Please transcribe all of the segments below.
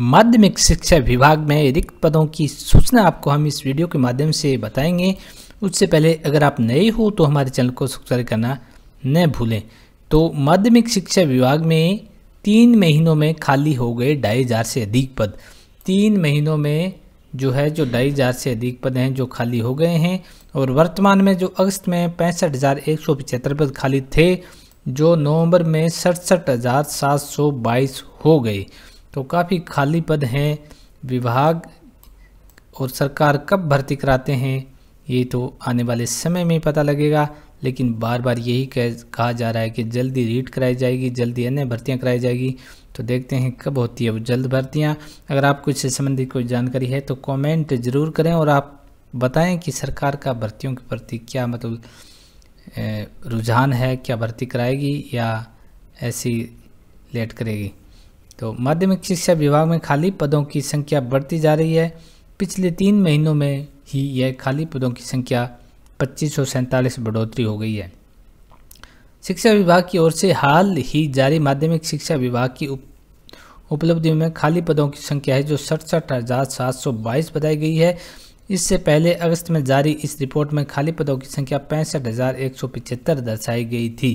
माध्यमिक शिक्षा विभाग में रिक्त पदों की सूचना आपको हम इस वीडियो के माध्यम से बताएंगे उससे पहले अगर आप नए हो तो हमारे चैनल को सब्सक्राइब करना न भूलें तो माध्यमिक शिक्षा विभाग में तीन महीनों में खाली हो गए ढाई हज़ार से अधिक पद तीन महीनों में जो है जो ढाई हज़ार से अधिक पद हैं जो खाली हो गए हैं और वर्तमान में जो अगस्त में पैंसठ हज़ार एक सौ पचहत्तर पद खाली थे जो नवंबर में सड़सठ हज़ार सात सौ बाईस हो गए तो काफ़ी खाली पद हैं विभाग और सरकार कब भर्ती कराते हैं ये तो आने वाले समय में पता लगेगा लेकिन बार बार यही कह कहा जा रहा है कि जल्दी रीट कराई जाएगी जल्दी अन्य भर्तियाँ कराई जाएगी तो देखते हैं कब होती है वो जल्द भर्तियाँ अगर आपको इससे संबंधित कोई जानकारी है तो कमेंट जरूर करें और आप बताएं कि सरकार का भर्तियों के प्रति क्या मतलब रुझान है क्या भर्ती कराएगी या ऐसी लेट करेगी तो माध्यमिक शिक्षा विभाग में खाली पदों की संख्या बढ़ती जा रही है पिछले तीन महीनों में ही यह खाली पदों की संख्या पच्चीस बढ़ोतरी हो गई है शिक्षा विभाग की ओर से हाल ही जारी माध्यमिक शिक्षा विभाग की उप उपलब्धि में खाली पदों की संख्या है जो सड़सठ हज़ार सात सौ बाईस बताई गई है इससे पहले अगस्त में जारी इस रिपोर्ट में खाली पदों की संख्या पैंसठ हज़ार एक सौ पिचहत्तर दर्शाई गई थी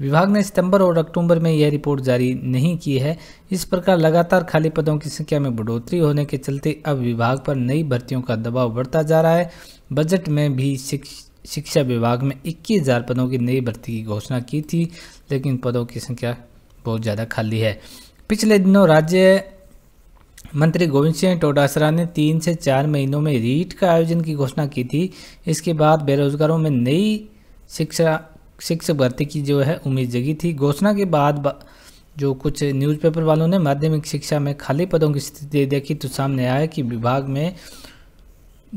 विभाग ने सितंबर और अक्टूबर में यह रिपोर्ट जारी नहीं की है इस प्रकार लगातार खाली पदों की संख्या में बढ़ोतरी होने के चलते अब विभाग पर नई भर्तियों का दबाव बढ़ता जा रहा है बजट में भी शिक्षा विभाग में इक्कीस हज़ार पदों की नई भर्ती की घोषणा की थी लेकिन पदों की संख्या बहुत ज़्यादा खाली है पिछले दिनों राज्य मंत्री गोविंद सिंह टोडासरा ने तीन से चार महीनों में रीट का आयोजन की घोषणा की थी इसके बाद बेरोजगारों में नई शिक्षा शिक्षक भर्ती की जो है उम्मीद जगी थी घोषणा के बाद जो कुछ न्यूज़पेपर वालों ने माध्यमिक शिक्षा में खाली पदों की स्थिति देखी तो सामने आया कि विभाग में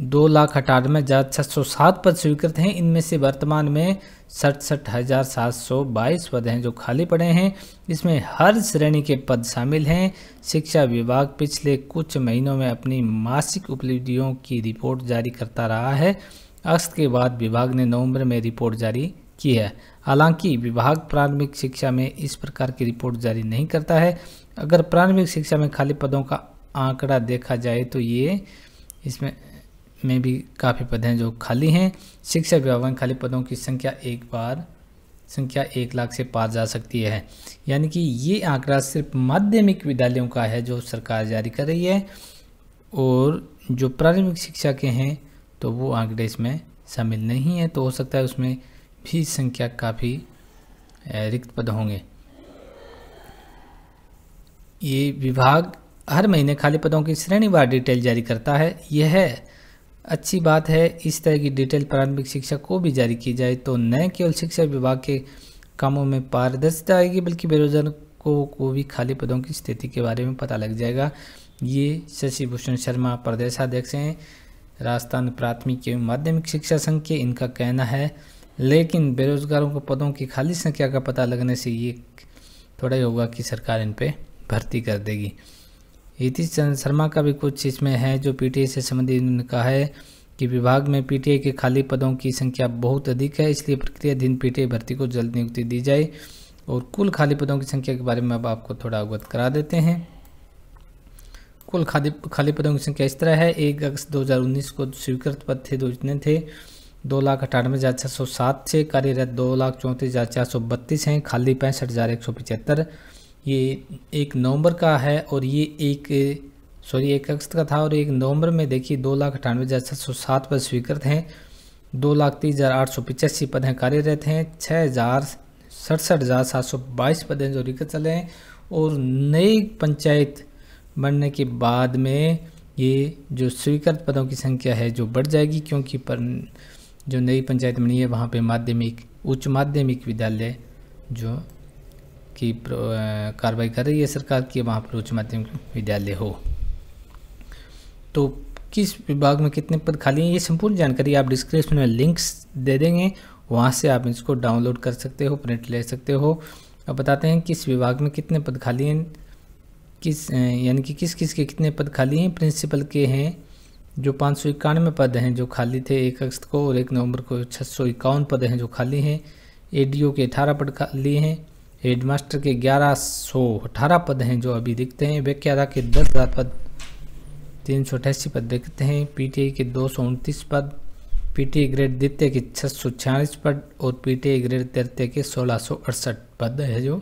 दो लाख अठारह हज़ार छः सौ सात पद स्वीकृत हैं इनमें से वर्तमान में सड़सठ हज़ार सात सौ बाईस पद हैं जो खाली पड़े हैं इसमें हर श्रेणी के पद शामिल हैं शिक्षा विभाग पिछले कुछ महीनों में अपनी मासिक उपलब्धियों की रिपोर्ट जारी करता रहा है अगस्त के बाद विभाग ने नवंबर में रिपोर्ट जारी की है हालांकि विभाग प्रारंभिक शिक्षा में इस प्रकार की रिपोर्ट जारी नहीं करता है अगर प्रारंभिक शिक्षा में खाली पदों का आंकड़ा देखा जाए तो ये इसमें में भी काफ़ी पद हैं जो खाली हैं शिक्षा विभाग में खाली पदों की संख्या एक बार संख्या एक लाख से पार जा सकती है यानी कि ये आंकड़ा सिर्फ माध्यमिक विद्यालयों का है जो सरकार जारी कर रही है और जो प्रारंभिक शिक्षा के हैं तो वो आंकड़े इसमें शामिल नहीं है तो हो सकता है उसमें भी संख्या काफ़ी रिक्त पद होंगे ये विभाग हर महीने खाली पदों की श्रेणीवार डिटेल जारी करता है यह अच्छी बात है इस तरह की डिटेल प्रारंभिक शिक्षा को भी जारी की जाए तो न केवल शिक्षा विभाग के कामों में पारदर्शिता आएगी बल्कि बेरोजगारों को, को भी खाली पदों की स्थिति के बारे में पता लग जाएगा ये शशि भूषण शर्मा प्रदेशाध्यक्ष हैं राजस्थान प्राथमिक एवं माध्यमिक शिक्षा संघ के इनका कहना है लेकिन बेरोज़गारों को पदों की खाली संख्या का पता लगने से ये थोड़ा ही होगा कि सरकार इन पर भर्ती कर देगी यतीश चंद्र शर्मा का भी कुछ इसमें है जो पीटीआई से संबंधित उन्होंने कहा है कि विभाग में पीटीआई के खाली पदों की संख्या बहुत अधिक है इसलिए प्रक्रियाधीन पीटीआई भर्ती को जल्द नियुक्ति दी जाए और कुल खाली पदों की संख्या के बारे में अब आपको थोड़ा अवगत करा देते हैं कुल खाली खाली पदों की संख्या इस तरह है एक अगस्त 2019 को स्वीकृत पद थे दो जितने थे दो लाख अठानवे हज़ार छः सौ सात से कार्यरत दो लाख चौंतीस हज़ार चार सौ बत्तीस हैं खाली पैंसठ हज़ार एक सौ पचहत्तर ये एक नवंबर का है और ये एक सॉरी एक अगस्त का था और एक नवंबर में देखिए दो लाख अठानवे हज़ार छः सौ सात पद स्वीकृत हैं दो लाख तीस हज़ार आठ सौ पचासी पद हैं कार्यरत हैं छः हज़ार सड़सठ हज़ार सात सौ बाईस पद हैं जो रिक्त चले हैं और नई पंचायत बनने के बाद में ये जो स्वीकृत पदों की संख्या है जो बढ़ जाएगी क्योंकि पर जो नई पंचायत बनी है वहाँ पे माध्यमिक उच्च माध्यमिक विद्यालय जो कि कार्रवाई कर रही है सरकार की वहाँ पर उच्च माध्यमिक विद्यालय हो तो किस विभाग में कितने पद खाली हैं ये संपूर्ण जानकारी आप डिस्क्रिप्शन में लिंक्स दे देंगे वहाँ से आप इसको डाउनलोड कर सकते हो प्रिंट ले सकते हो अब बताते हैं किस विभाग में कितने पद खाली हैं किस यानी कि किस किस के कितने पद खाली हैं प्रिंसिपल के हैं जो पाँच सौ इक्यानवे पद हैं जो खाली थे एक अगस्त को और एक नवंबर को छः सौ इक्यावन पद हैं जो खाली हैं एडीओ के अठारह पद खाली हैं हेडमास्टर के ग्यारह सौ अठारह पद हैं जो अभी दिखते हैं व्याख्याता के दस हज़ार पद तीन सौ अठासी पद दिखते हैं पीटीआई के दो सौ उनतीस पद पीटीए ग्रेड द्वितीय के छः सौ छियालीस पद और आई ग्रेड तृतीय के सोलह सौ अड़सठ पद है जो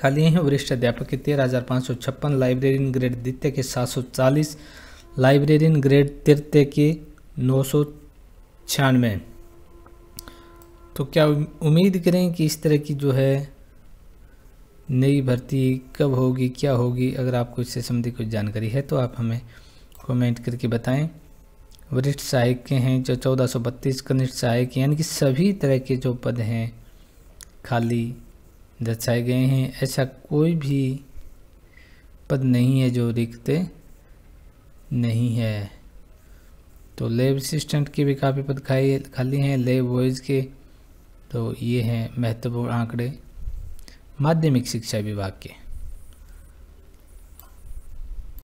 खाली हैं वरिष्ठ अध्यापक के तेरह हज़ार पाँच सौ छप्पन लाइब्रेरियन ग्रेड द्वितीय के सात सौ चालीस लाइब्रेरियन ग्रेड तिरते की नौ सौ छियानवे तो क्या उम्मीद करें कि इस तरह की जो है नई भर्ती कब होगी क्या होगी अगर आपको इससे संबंधित कुछ जानकारी है तो आप हमें कमेंट करके बताएं वरिष्ठ सहायक के हैं जो चौदह सौ बत्तीस कनिष्ठ सहायक यानी कि सभी तरह के जो पद हैं खाली दर्शाए गए हैं ऐसा कोई भी पद नहीं है जो रिक्त नहीं है तो लेब असिस्टेंट के भी काफ़ी पद खाई खाली हैं लेब बॉयज़ के तो ये हैं महत्वपूर्ण आंकड़े माध्यमिक शिक्षा विभाग के